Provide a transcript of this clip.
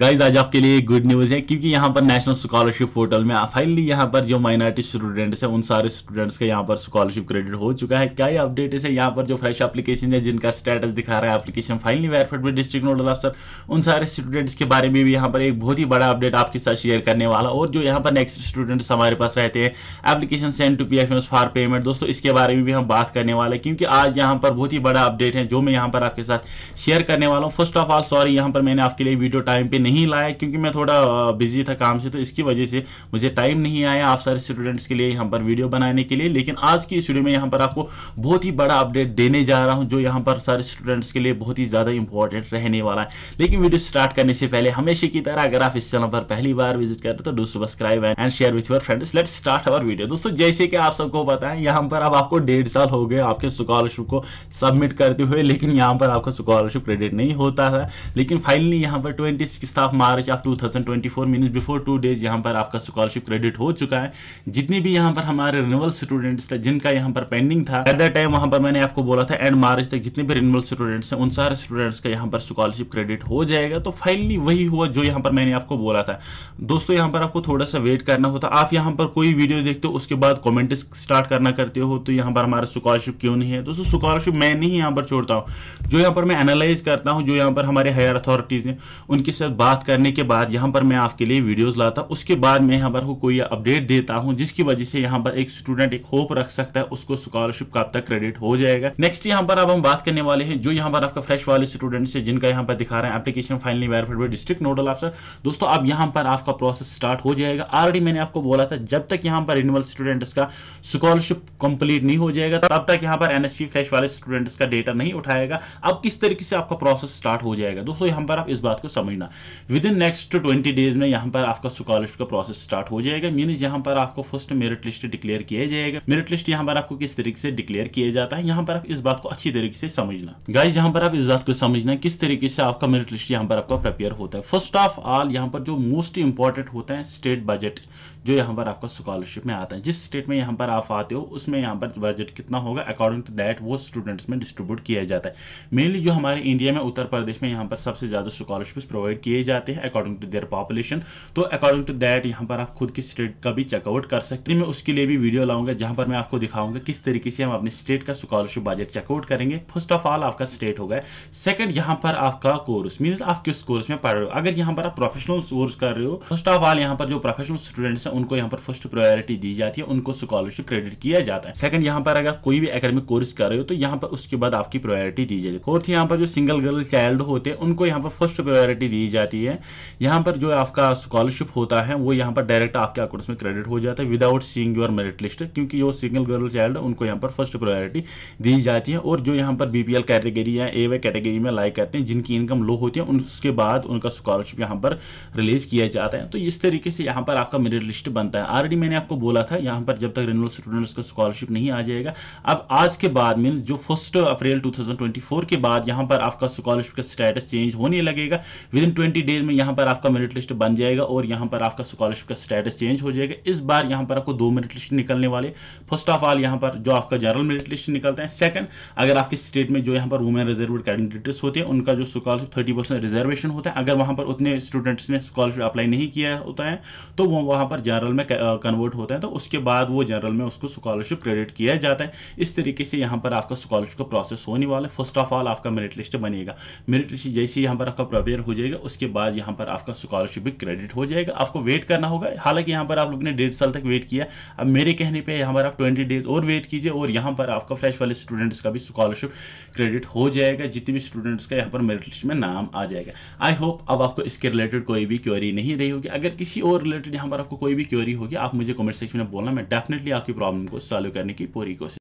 guys आज आपके लिए गुड न्यूज़ है क्योंकि यहाँ पर नेशनल स्कॉलरशिप पोर्टल में फाइनली यहाँ पर जो माइनॉरिटी स्टूडेंट्स हैं उन सारे स्टूडेंट्स का यहाँ पर स्कॉलरशिप क्रेडिट हो चुका है क्या अपडेट है यहाँ पर जो फ्रेश एप्लीकेशन है जिनका स्टेटस दिखा रहा है एप्लीकेशन फाइनली वेरफेड में डिस्ट्रिक्ट नोडल अफसर उन सारे स्टूडेंट्स के बारे में भी यहाँ पर एक बहुत ही बड़ा अपडेट आपके साथ शेयर करने वाला और जो यहाँ पर नेक्स्ट स्टूडेंट्स हमारे पास रहते हैं application send to P F for payment दोस्तों इसके बारे में भी हम बात करने वाले हैं क्योंकि आज यहाँ पर बहुत ही बड़ा अपडेट है जो मैं यहाँ पर आपके साथ शेयर करने वाला हूँ फर्स्ट ऑफ ऑल सॉरी यहाँ पर मैंने आपके लिए वीडियो टाइम पर नहीं नहीं लाया क्योंकि मैं थोड़ा बिजी था काम से तो इसकी वजह से मुझे टाइम नहीं आया आप सारे स्टूडेंट्स के लिए यहाँ पर वीडियो बनाने के लिए लेकिन आज की इस वीडियो में यहाँ पर आपको बहुत ही बड़ा अपडेट देने जा रहा हूँ जो यहाँ पर सारे स्टूडेंट्स के लिए बहुत ही ज़्यादा इंपॉर्टेंट रहने वाला है लेकिन वीडियो स्टार्ट करने से पहले हमेशा की तरह अगर आप इस चैनल पर पहली बार विजिट करें तो do subscribe and share with your friends let start our video दोस्तों जैसे कि आप सबको पता है यहाँ पर अब आपको डेढ़ साल हो गए आपके स्कॉलरशिप को सबमिट करते हुए लेकिन यहाँ पर आपका स्कॉलरशिप क्रेडिट नहीं होता था लेकिन फाइनली यहाँ पर twenty six of March of 2024 means before two days यहाँ पर आपका स्कॉलरशिप क्रेडिट हो चुका है जितने भी यहाँ पर हमारे रिनवल स्टूडेंट्स थे जिनका यहाँ पर पेंडिंग था एट द टाइम वहाँ पर मैंने आपको बोला था एंड मार्च तक जितने भी रिनवल स्टूडेंट्स हैं उन सारे स्टूडेंट्स का यहाँ पर स्कॉलरशिप क्रेडिट हो जाएगा तो फाइनली वही हुआ जो यहाँ पर मैंने आपको बोला था दोस्तों यहाँ पर आपको थोड़ा सा वेट करना होता आप यहाँ पर कोई वीडियो देखते हो उसके बाद कॉमेंट स्टार्ट करना करते हो तो यहाँ पर हमारा स्कॉलरशिप क्यों नहीं है दोस्तों स्कॉलरशिप मैं नहीं यहाँ पर छोड़ता हूँ जो यहाँ पर मैं एनालाइज करता हूँ जो यहाँ पर हमारे हायर अथॉरिटीज़ हैं उनके साथ बात करने के बाद यहाँ पर मैं आपके लिए वीडियोस लाता उसके बाद मैं यहाँ पर को कोई अपडेट देता हूँ जिसकी वजह से यहाँ पर एक स्टूडेंट एक होप रख सकता है उसको स्कॉलरशिप का अब तक क्रेडिट हो जाएगा नेक्स्ट यहाँ पर अब हम बात करने वाले हैं जो यहाँ पर आपका फ्रेश वाले स्टूडेंट्स है जिनका यहाँ पर दिखा रहे हैं application finally verified district nodal अफसर दोस्तों अब यहाँ पर आपका प्रोसेस स्टार्ट हो जाएगा ऑलरेडी मैंने आपको बोला था जब तक यहाँ पर रिन्यूअल स्टूडेंट्स का स्कॉलरशिप कंप्लीट नहीं हो जाएगा तब तक यहाँ पर एनएसपी फ्रेश वाले स्टूडेंट्स का डेटा नहीं उठाएगा अब किस तरीके से आपका प्रोसेस स्टार्ट हो जाएगा दोस्तों यहाँ पर आप इस बात को समझना within next twenty days में यहाँ पर आपका स्कॉलरशिप का प्रोसेस स्टार्ट हो जाएगा मीनस यहाँ पर आपको फर्स्ट मेरिट लिस्ट डिक्लेयर किया जाएगा मेरिट लिस्ट यहाँ पर आपको किस तरीके से डिक्लेयर किया जाता है यहाँ पर आप इस बात को अच्छी तरीके से समझना गाइज यहाँ पर आप इस बात को समझना किस तरीके से आपका मेरिट लिस्ट यहाँ पर आपका प्रिपेयर होता है फर्स्ट ऑफ ऑल यहाँ पर जो मोस्ट इंपॉर्टेंट होता है स्टेट बजट जो यहाँ पर आपका स्कॉलरशिप में आता है जिस स्टेट में यहाँ पर आप आते हो उसमें यहाँ पर बजट कितना होगा अकॉर्डिंग टू दैट वो स्टूडेंट्स में डिस्ट्रीब्यूट किया जाता है मेनली जो हमारे इंडिया में उत्तर प्रदेश में यहाँ पर सबसे ज़्यादा स्कॉलरशिप प्रोवाइड किए जाते हैं अकॉर्डिंग टू देयर पॉपुलेशन तो अकॉर्डिंग टू दैट यहाँ पर आप खुद की स्टेट का भी चेकआउट कर सकते हैं मैं उसके लिए भी वीडियो लाऊंगा जहाँ पर मैं आपको दिखाऊंगा किस तरीके से हम अपने स्टेट का स्कॉलरशिप बजट चेकआउट करेंगे फर्स्ट ऑफ ऑल आपका स्टेट होगा सेकंड यहाँ पर आपका कोर्स मीन आप किस कोर्स में पढ़ रहे हो अगर यहाँ पर आप प्रोफेशनल कोर्स कर रहे हो फर्स्ट ऑफ ऑल यहाँ पर जो प्रोफेशनल स्टूडेंट्स है उनको यहाँ पर फर्स्ट प्रायोरिटी दी जाती है उनको स्कॉलरशिप क्रेडिट किया जाता है सेकंड यहाँ पर अगर कोई भी एकेडमिक कोर्स कर रहे हो तो यहाँ पर उसके बाद आपकी प्रायोरिटी दी जाती है फोर्थ यहाँ पर जो सिंगल गर्ल चाइल्ड होते हैं उनको यहाँ पर फर्स्ट प्रायोरिटी दी जाती है यहाँ पर जो आपका स्कॉलरशिप होता है वो यहाँ पर डायरेक्ट आपके अकाउंट में क्रेडिट हो जाता है without seeing your merit list क्योंकि जो सिंगल गर्ल चाइल्ड उनको यहाँ पर फर्स्ट प्रायोरिटी दी जाती है और जो यहाँ पर बीपीएल कैटेगरी या ए वाई कैटेगरी में लाइक करते हैं जिनकी इनकम लो होती है उसके बाद उनका स्कॉलरशिप यहाँ पर रिलीज किया जाता है तो इस तरीके से यहाँ पर आपका मेरिट लिस्ट लिस्ट बनता है ऑलरेडी मैंने आपको बोला था यहाँ पर जब तक रिनल स्टूडेंट्स का स्कॉलरशिप नहीं आ जाएगा अब आज के बाद में जो फर्स्ट अप्रैल 2024 के बाद यहाँ पर आपका स्कॉलरशिप का स्टेटस चेंज होने लगेगा विद इन ट्वेंटी डेज में यहाँ पर आपका मेरिट लिस्ट बन जाएगा और यहाँ पर आपका स्कॉलरशिप का स्टेटस चेंज हो जाएगा इस बार यहाँ पर आपको दो मेरिट लिस्ट निकलने वाले फर्स्ट ऑफ ऑल यहाँ पर जो आपका जनरल मेरिट लिस्ट निकलता है सेकंड अगर आपके स्टेट में जो यहाँ पर वुमेन रिजर्व कैंडिडेट्स होते हैं उनका जो स्कॉलरशिप थर्टी रिजर्वेशन होता है अगर वहाँ पर उतने स्टूडेंट्स ने स्कॉलरशिप अप्लाई नहीं किया होता है तो वो वहाँ पर जनरल में कन्वर्ट होते हैं तो उसके बाद वो जनरल में उसको स्कॉलरशिप क्रेडिट किया जाता है इस तरीके से यहाँ पर आपका स्कॉलरशिप का प्रोसेस होने वाला है फर्स्ट ऑफ ऑल आपका मेरिट लिस्ट बनेगा मेरिट लिस्ट जैसे यहाँ पर आपका प्रपेयर हो जाएगा उसके बाद यहाँ पर आपका स्कॉलरशिप भी क्रेडिट हो जाएगा आपको वेट करना होगा हालांकि यहाँ पर आप लोग ने डेढ़ साल तक वेट किया अब मेरे कहने पर यहाँ पर आप ट्वेंटी डेज और वेट कीजिए और यहाँ पर आपका फ्रेश वाले स्टूडेंट्स का भी स्कॉलरशिप क्रेडिट हो जाएगा जितने भी स्टूडेंट्स का यहाँ पर मेरिट लिस्ट में नाम आ जाएगा आई होप अब आपको इसके रिलेटेड कोई भी क्वेरी नहीं रही होगी अगर किसी और रिलेटेड यहाँ पर आपको कोई भी भी क्वेरी होगी आप मुझे कमेंट सेक्शन में बोलना मैं डेफिनेटली आपकी प्रॉब्लम को सॉल्व करने की पूरी कोशिश